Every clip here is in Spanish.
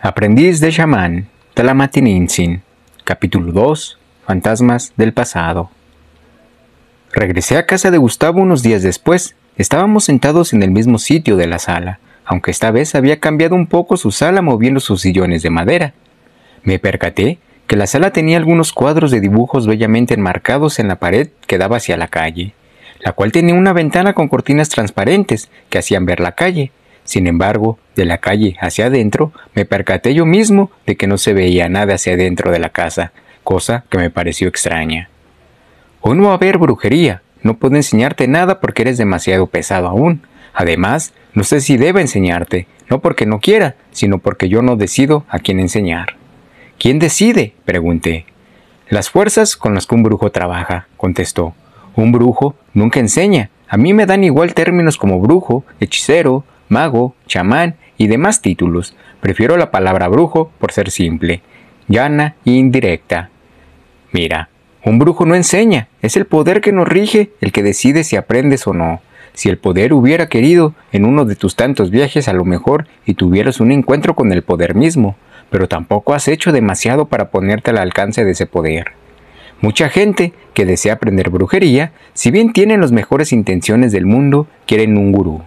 Aprendiz de chamán, Talamatininsin, capítulo 2, Fantasmas del pasado. Regresé a casa de Gustavo unos días después. Estábamos sentados en el mismo sitio de la sala, aunque esta vez había cambiado un poco su sala moviendo sus sillones de madera. Me percaté que la sala tenía algunos cuadros de dibujos bellamente enmarcados en la pared que daba hacia la calle, la cual tenía una ventana con cortinas transparentes que hacían ver la calle. Sin embargo, de la calle hacia adentro, me percaté yo mismo de que no se veía nada hacia adentro de la casa, cosa que me pareció extraña. O oh, no haber brujería, no puedo enseñarte nada porque eres demasiado pesado aún. Además, no sé si deba enseñarte, no porque no quiera, sino porque yo no decido a quién enseñar. ¿Quién decide? pregunté. Las fuerzas con las que un brujo trabaja, contestó. Un brujo nunca enseña. A mí me dan igual términos como brujo, hechicero, mago, chamán y demás títulos. Prefiero la palabra brujo por ser simple, llana e indirecta. Mira, un brujo no enseña, es el poder que nos rige el que decide si aprendes o no. Si el poder hubiera querido, en uno de tus tantos viajes a lo mejor, y tuvieras un encuentro con el poder mismo, pero tampoco has hecho demasiado para ponerte al alcance de ese poder. Mucha gente que desea aprender brujería, si bien tienen las mejores intenciones del mundo, quieren un gurú,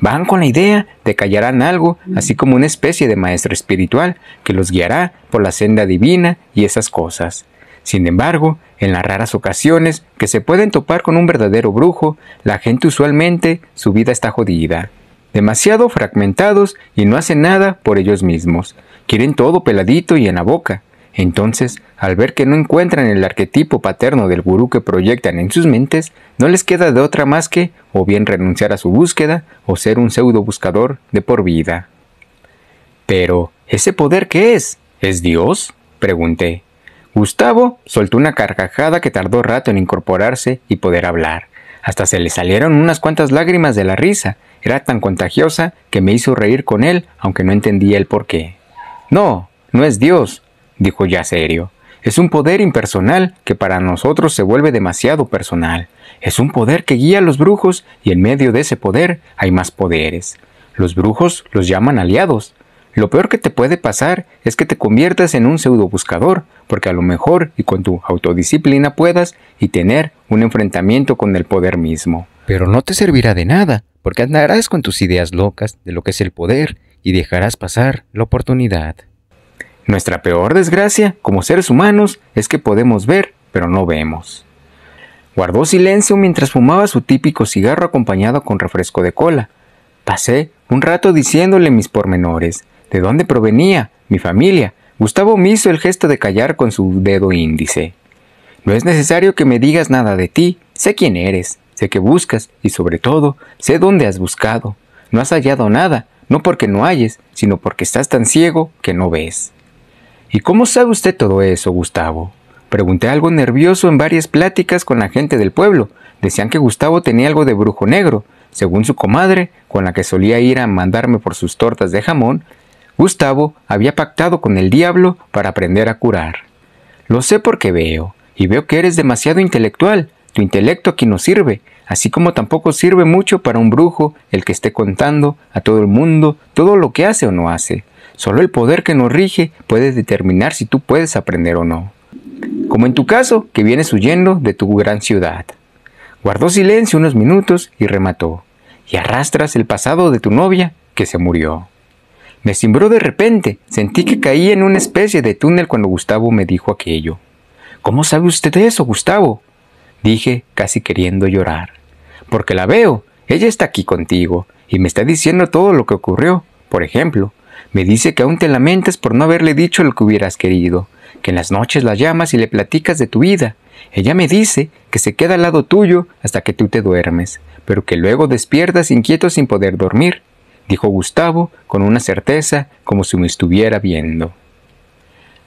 Van con la idea de que hallarán algo, así como una especie de maestro espiritual que los guiará por la senda divina y esas cosas. Sin embargo, en las raras ocasiones que se pueden topar con un verdadero brujo, la gente usualmente su vida está jodida. Demasiado fragmentados y no hacen nada por ellos mismos. Quieren todo peladito y en la boca. Entonces, al ver que no encuentran el arquetipo paterno del gurú que proyectan en sus mentes, no les queda de otra más que o bien renunciar a su búsqueda o ser un pseudo buscador de por vida. Pero, ¿ese poder qué es? ¿Es Dios? pregunté. Gustavo soltó una carcajada que tardó rato en incorporarse y poder hablar. Hasta se le salieron unas cuantas lágrimas de la risa. Era tan contagiosa que me hizo reír con él, aunque no entendía el por qué. No, no es Dios, dijo ya serio. Es un poder impersonal que para nosotros se vuelve demasiado personal. Es un poder que guía a los brujos y en medio de ese poder hay más poderes. Los brujos los llaman aliados. Lo peor que te puede pasar es que te conviertas en un pseudo buscador, porque a lo mejor y con tu autodisciplina puedas y tener un enfrentamiento con el poder mismo. Pero no te servirá de nada, porque andarás con tus ideas locas de lo que es el poder y dejarás pasar la oportunidad. Nuestra peor desgracia como seres humanos es que podemos ver, pero no vemos. Guardó silencio mientras fumaba su típico cigarro acompañado con refresco de cola. Pasé un rato diciéndole mis pormenores, de dónde provenía, mi familia. Gustavo me hizo el gesto de callar con su dedo índice. No es necesario que me digas nada de ti, sé quién eres, sé qué buscas y sobre todo, sé dónde has buscado. No has hallado nada, no porque no halles, sino porque estás tan ciego que no ves. ¿Y cómo sabe usted todo eso, Gustavo? Pregunté algo nervioso en varias pláticas con la gente del pueblo. Decían que Gustavo tenía algo de brujo negro. Según su comadre, con la que solía ir a mandarme por sus tortas de jamón, Gustavo había pactado con el diablo para aprender a curar. Lo sé porque veo, y veo que eres demasiado intelectual. Tu intelecto aquí no sirve así como tampoco sirve mucho para un brujo el que esté contando a todo el mundo todo lo que hace o no hace. Solo el poder que nos rige puede determinar si tú puedes aprender o no. Como en tu caso, que vienes huyendo de tu gran ciudad. Guardó silencio unos minutos y remató. Y arrastras el pasado de tu novia, que se murió. Me cimbró de repente, sentí que caía en una especie de túnel cuando Gustavo me dijo aquello. ¿Cómo sabe usted eso, Gustavo? dije, casi queriendo llorar porque la veo. Ella está aquí contigo y me está diciendo todo lo que ocurrió. Por ejemplo, me dice que aún te lamentas por no haberle dicho lo que hubieras querido, que en las noches la llamas y le platicas de tu vida. Ella me dice que se queda al lado tuyo hasta que tú te duermes, pero que luego despiertas inquieto sin poder dormir, dijo Gustavo con una certeza como si me estuviera viendo.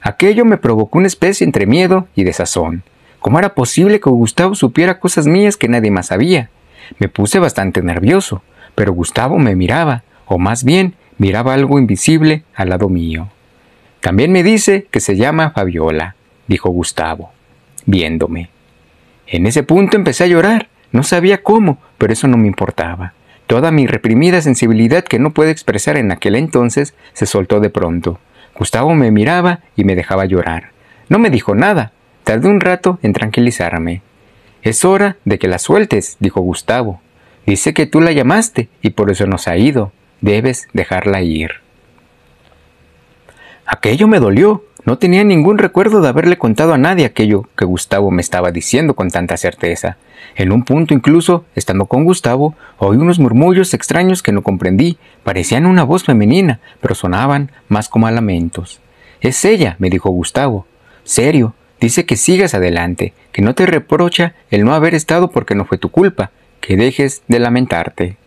Aquello me provocó una especie entre miedo y desazón. ¿Cómo era posible que Gustavo supiera cosas mías que nadie más sabía? Me puse bastante nervioso, pero Gustavo me miraba, o más bien miraba algo invisible al lado mío. También me dice que se llama Fabiola, dijo Gustavo, viéndome. En ese punto empecé a llorar, no sabía cómo, pero eso no me importaba. Toda mi reprimida sensibilidad que no pude expresar en aquel entonces se soltó de pronto. Gustavo me miraba y me dejaba llorar. No me dijo nada. Tardé un rato en tranquilizarme. Es hora de que la sueltes, dijo Gustavo. Dice que tú la llamaste y por eso nos ha ido. Debes dejarla ir. Aquello me dolió. No tenía ningún recuerdo de haberle contado a nadie aquello que Gustavo me estaba diciendo con tanta certeza. En un punto incluso, estando con Gustavo, oí unos murmullos extraños que no comprendí. Parecían una voz femenina, pero sonaban más como a lamentos. Es ella, me dijo Gustavo. Serio, Dice que sigas adelante, que no te reprocha el no haber estado porque no fue tu culpa, que dejes de lamentarte.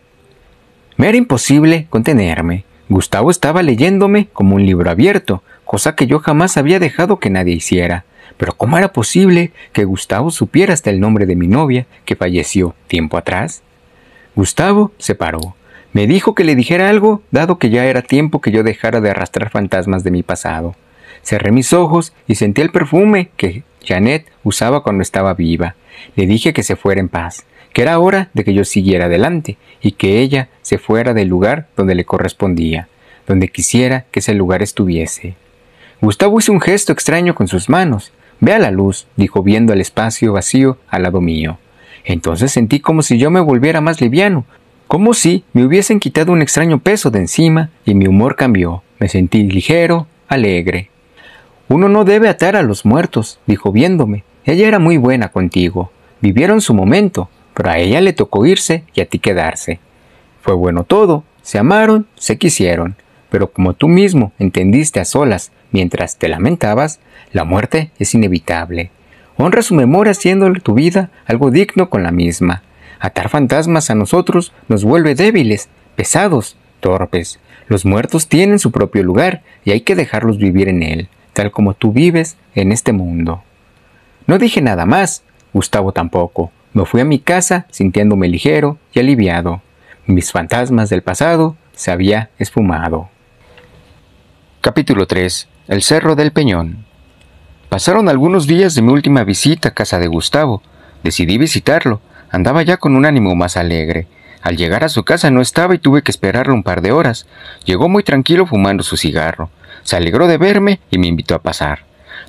Me era imposible contenerme. Gustavo estaba leyéndome como un libro abierto, cosa que yo jamás había dejado que nadie hiciera. Pero ¿cómo era posible que Gustavo supiera hasta el nombre de mi novia, que falleció tiempo atrás? Gustavo se paró. Me dijo que le dijera algo, dado que ya era tiempo que yo dejara de arrastrar fantasmas de mi pasado. Cerré mis ojos y sentí el perfume que Janet usaba cuando estaba viva. Le dije que se fuera en paz, que era hora de que yo siguiera adelante y que ella se fuera del lugar donde le correspondía, donde quisiera que ese lugar estuviese. Gustavo hizo un gesto extraño con sus manos. Ve a la luz, dijo viendo el espacio vacío al lado mío. Entonces sentí como si yo me volviera más liviano, como si me hubiesen quitado un extraño peso de encima y mi humor cambió. Me sentí ligero, alegre. Uno no debe atar a los muertos, dijo viéndome. Ella era muy buena contigo. Vivieron su momento, pero a ella le tocó irse y a ti quedarse. Fue bueno todo, se amaron, se quisieron, pero como tú mismo entendiste a solas mientras te lamentabas, la muerte es inevitable. Honra su memoria haciéndole tu vida algo digno con la misma. Atar fantasmas a nosotros nos vuelve débiles, pesados, torpes. Los muertos tienen su propio lugar y hay que dejarlos vivir en él tal como tú vives en este mundo. No dije nada más, Gustavo tampoco. Me fui a mi casa sintiéndome ligero y aliviado. Mis fantasmas del pasado se había esfumado. Capítulo 3. El Cerro del Peñón. Pasaron algunos días de mi última visita a casa de Gustavo. Decidí visitarlo. Andaba ya con un ánimo más alegre. Al llegar a su casa no estaba y tuve que esperarlo un par de horas. Llegó muy tranquilo fumando su cigarro. Se alegró de verme y me invitó a pasar.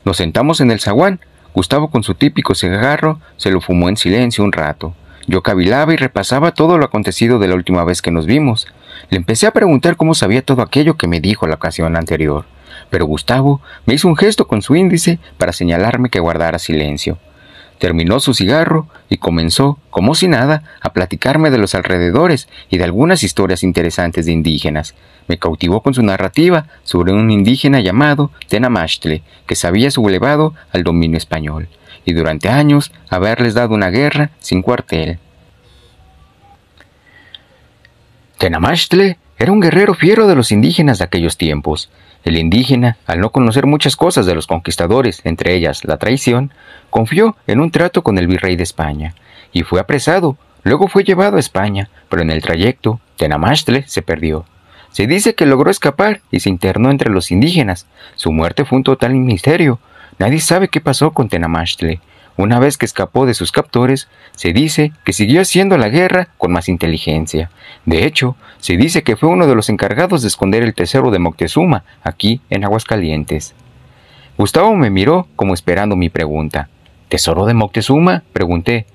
Nos sentamos en el zaguán. Gustavo con su típico cigarro se lo fumó en silencio un rato. Yo cavilaba y repasaba todo lo acontecido de la última vez que nos vimos. Le empecé a preguntar cómo sabía todo aquello que me dijo la ocasión anterior, pero Gustavo me hizo un gesto con su índice para señalarme que guardara silencio. Terminó su cigarro y comenzó, como si nada, a platicarme de los alrededores y de algunas historias interesantes de indígenas. Me cautivó con su narrativa sobre un indígena llamado Tenamachtle, que se había sublevado al dominio español, y durante años haberles dado una guerra sin cuartel. Tenamachtle era un guerrero fiero de los indígenas de aquellos tiempos. El indígena, al no conocer muchas cosas de los conquistadores, entre ellas la traición, confió en un trato con el virrey de España, y fue apresado. Luego fue llevado a España, pero en el trayecto, Tenamachtle se perdió. Se dice que logró escapar y se internó entre los indígenas. Su muerte fue un total misterio. Nadie sabe qué pasó con Tenamastle. Una vez que escapó de sus captores, se dice que siguió haciendo la guerra con más inteligencia. De hecho, se dice que fue uno de los encargados de esconder el tesoro de Moctezuma aquí en Aguascalientes. Gustavo me miró como esperando mi pregunta. ¿Tesoro de Moctezuma? pregunté.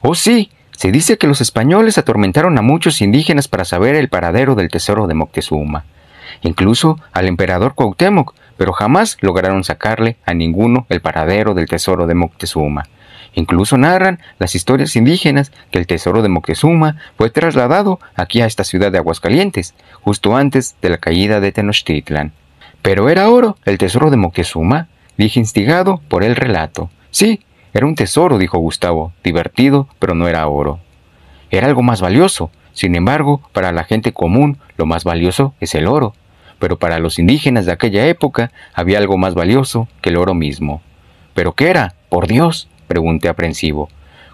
Oh sí, se dice que los españoles atormentaron a muchos indígenas para saber el paradero del tesoro de Moctezuma. Incluso al emperador Cuauhtémoc, pero jamás lograron sacarle a ninguno el paradero del tesoro de Moctezuma. Incluso narran las historias indígenas que el tesoro de Moctezuma fue trasladado aquí a esta ciudad de Aguascalientes, justo antes de la caída de Tenochtitlan. Pero era oro el tesoro de Moctezuma, dije instigado por el relato. Sí, era un tesoro, dijo Gustavo, divertido, pero no era oro. Era algo más valioso. Sin embargo, para la gente común, lo más valioso es el oro pero para los indígenas de aquella época había algo más valioso que el oro mismo. ¿Pero qué era? Por Dios, pregunté aprensivo.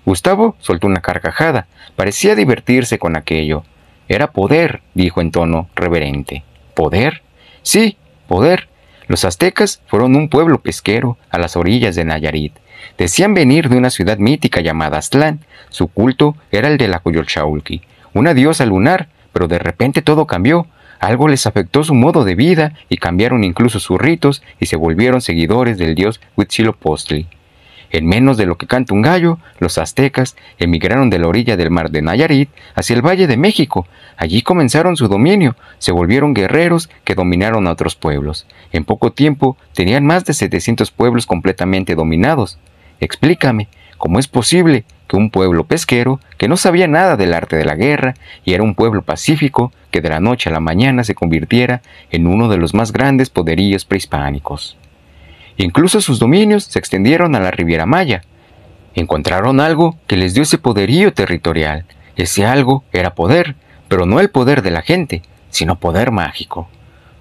Gustavo soltó una carcajada, parecía divertirse con aquello. Era poder, dijo en tono reverente. ¿Poder? Sí, poder. Los aztecas fueron un pueblo pesquero a las orillas de Nayarit. Decían venir de una ciudad mítica llamada Aztlán. Su culto era el de la Coyolxauhqui, una diosa lunar, pero de repente todo cambió algo les afectó su modo de vida y cambiaron incluso sus ritos y se volvieron seguidores del dios Huitzilopochtli. En menos de lo que canta un gallo, los aztecas emigraron de la orilla del mar de Nayarit hacia el Valle de México. Allí comenzaron su dominio, se volvieron guerreros que dominaron a otros pueblos. En poco tiempo tenían más de 700 pueblos completamente dominados. Explícame, ¿Cómo es posible que un pueblo pesquero, que no sabía nada del arte de la guerra y era un pueblo pacífico, que de la noche a la mañana se convirtiera en uno de los más grandes poderíos prehispánicos? Incluso sus dominios se extendieron a la Riviera Maya. Encontraron algo que les dio ese poderío territorial. Ese algo era poder, pero no el poder de la gente, sino poder mágico.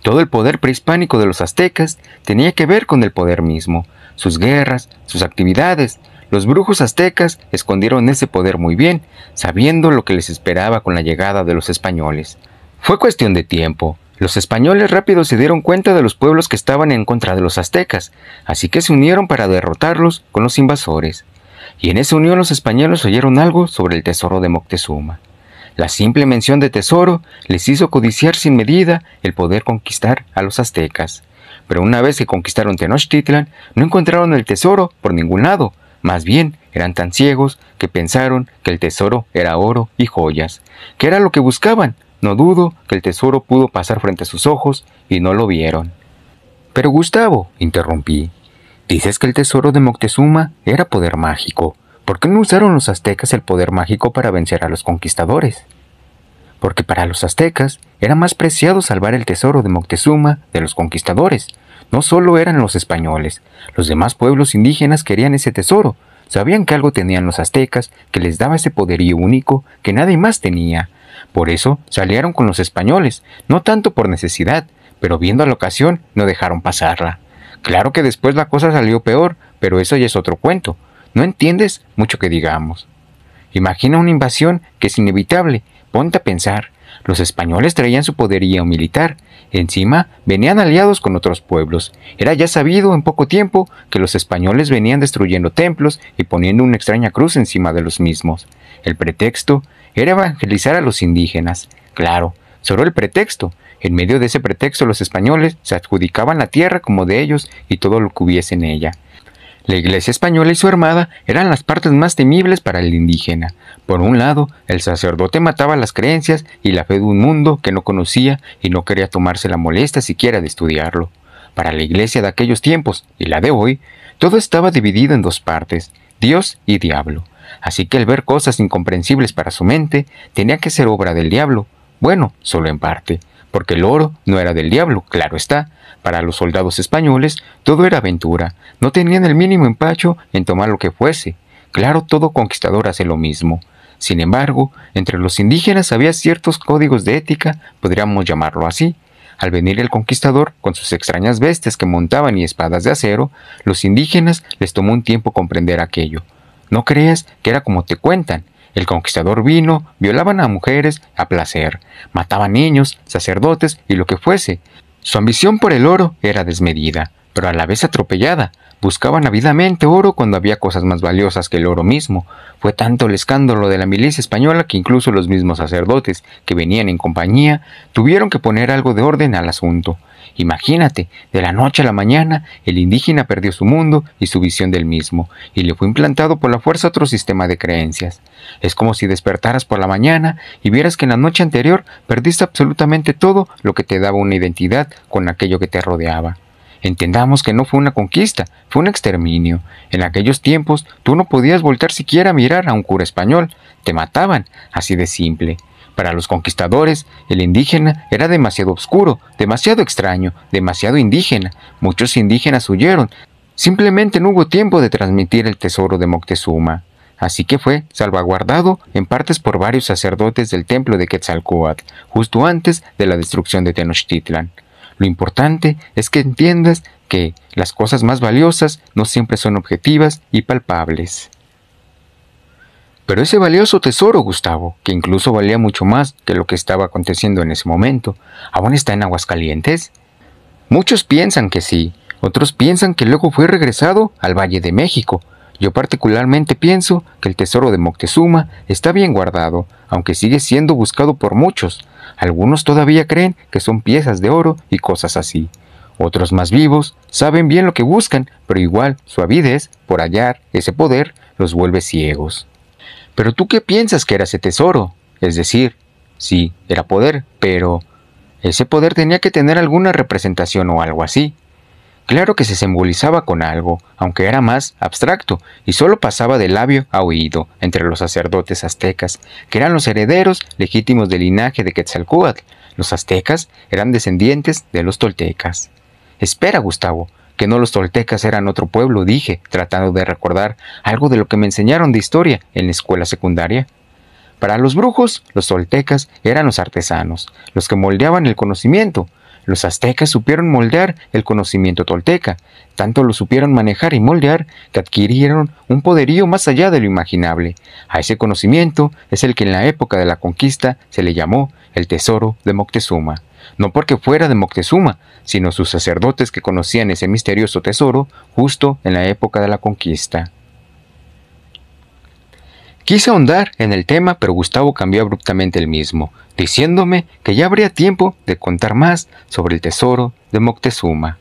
Todo el poder prehispánico de los aztecas tenía que ver con el poder mismo, sus guerras, sus actividades, los brujos aztecas escondieron ese poder muy bien, sabiendo lo que les esperaba con la llegada de los españoles. Fue cuestión de tiempo. Los españoles rápido se dieron cuenta de los pueblos que estaban en contra de los aztecas, así que se unieron para derrotarlos con los invasores. Y en esa unión los españoles oyeron algo sobre el tesoro de Moctezuma. La simple mención de tesoro les hizo codiciar sin medida el poder conquistar a los aztecas. Pero una vez que conquistaron Tenochtitlan, no encontraron el tesoro por ningún lado, más bien, eran tan ciegos que pensaron que el tesoro era oro y joyas, que era lo que buscaban. No dudo que el tesoro pudo pasar frente a sus ojos y no lo vieron. Pero Gustavo, interrumpí, dices que el tesoro de Moctezuma era poder mágico. ¿Por qué no usaron los aztecas el poder mágico para vencer a los conquistadores? Porque para los aztecas era más preciado salvar el tesoro de Moctezuma de los conquistadores, no solo eran los españoles, los demás pueblos indígenas querían ese tesoro, sabían que algo tenían los aztecas que les daba ese poderío único que nadie más tenía. Por eso salieron con los españoles, no tanto por necesidad, pero viendo la ocasión no dejaron pasarla. Claro que después la cosa salió peor, pero eso ya es otro cuento. No entiendes mucho que digamos. Imagina una invasión que es inevitable. Ponte a pensar, los españoles traían su poderío militar, encima venían aliados con otros pueblos. Era ya sabido en poco tiempo que los españoles venían destruyendo templos y poniendo una extraña cruz encima de los mismos. El pretexto era evangelizar a los indígenas. Claro, solo el pretexto. En medio de ese pretexto los españoles se adjudicaban la tierra como de ellos y todo lo que hubiese en ella. La iglesia española y su armada eran las partes más temibles para el indígena. Por un lado, el sacerdote mataba las creencias y la fe de un mundo que no conocía y no quería tomarse la molestia siquiera de estudiarlo. Para la iglesia de aquellos tiempos y la de hoy, todo estaba dividido en dos partes, Dios y diablo. Así que el ver cosas incomprensibles para su mente tenía que ser obra del diablo, bueno, solo en parte porque el oro no era del diablo, claro está. Para los soldados españoles todo era aventura, no tenían el mínimo empacho en tomar lo que fuese. Claro, todo conquistador hace lo mismo. Sin embargo, entre los indígenas había ciertos códigos de ética, podríamos llamarlo así. Al venir el conquistador con sus extrañas bestias que montaban y espadas de acero, los indígenas les tomó un tiempo comprender aquello. No creas que era como te cuentan, el conquistador vino, violaban a mujeres a placer, mataban niños, sacerdotes y lo que fuese. Su ambición por el oro era desmedida, pero a la vez atropellada, Buscaban avidamente oro cuando había cosas más valiosas que el oro mismo. Fue tanto el escándalo de la milicia española que incluso los mismos sacerdotes que venían en compañía tuvieron que poner algo de orden al asunto. Imagínate, de la noche a la mañana, el indígena perdió su mundo y su visión del mismo, y le fue implantado por la fuerza otro sistema de creencias. Es como si despertaras por la mañana y vieras que en la noche anterior perdiste absolutamente todo lo que te daba una identidad con aquello que te rodeaba. Entendamos que no fue una conquista, fue un exterminio. En aquellos tiempos tú no podías voltar siquiera a mirar a un cura español, te mataban, así de simple. Para los conquistadores, el indígena era demasiado oscuro, demasiado extraño, demasiado indígena. Muchos indígenas huyeron. Simplemente no hubo tiempo de transmitir el tesoro de Moctezuma. Así que fue salvaguardado en partes por varios sacerdotes del templo de Quetzalcoatl, justo antes de la destrucción de Tenochtitlan. Lo importante es que entiendas que las cosas más valiosas no siempre son objetivas y palpables. Pero ese valioso tesoro, Gustavo, que incluso valía mucho más que lo que estaba aconteciendo en ese momento, ¿aún está en Aguascalientes? Muchos piensan que sí, otros piensan que luego fue regresado al Valle de México. Yo particularmente pienso que el tesoro de Moctezuma está bien guardado, aunque sigue siendo buscado por muchos, algunos todavía creen que son piezas de oro y cosas así. Otros más vivos saben bien lo que buscan, pero igual su avidez por hallar ese poder los vuelve ciegos. Pero tú qué piensas que era ese tesoro? Es decir, sí, era poder, pero ese poder tenía que tener alguna representación o algo así. Claro que se simbolizaba con algo, aunque era más abstracto, y solo pasaba de labio a oído entre los sacerdotes aztecas, que eran los herederos legítimos del linaje de Quetzalcóatl. Los aztecas eran descendientes de los toltecas. Espera, Gustavo, que no los toltecas eran otro pueblo, dije, tratando de recordar algo de lo que me enseñaron de historia en la escuela secundaria. Para los brujos, los toltecas eran los artesanos, los que moldeaban el conocimiento, los aztecas supieron moldear el conocimiento tolteca, tanto lo supieron manejar y moldear que adquirieron un poderío más allá de lo imaginable. A ese conocimiento es el que en la época de la conquista se le llamó el tesoro de Moctezuma no porque fuera de Moctezuma, sino sus sacerdotes que conocían ese misterioso tesoro justo en la época de la conquista. Quise ahondar en el tema, pero Gustavo cambió abruptamente el mismo, diciéndome que ya habría tiempo de contar más sobre el tesoro de Moctezuma.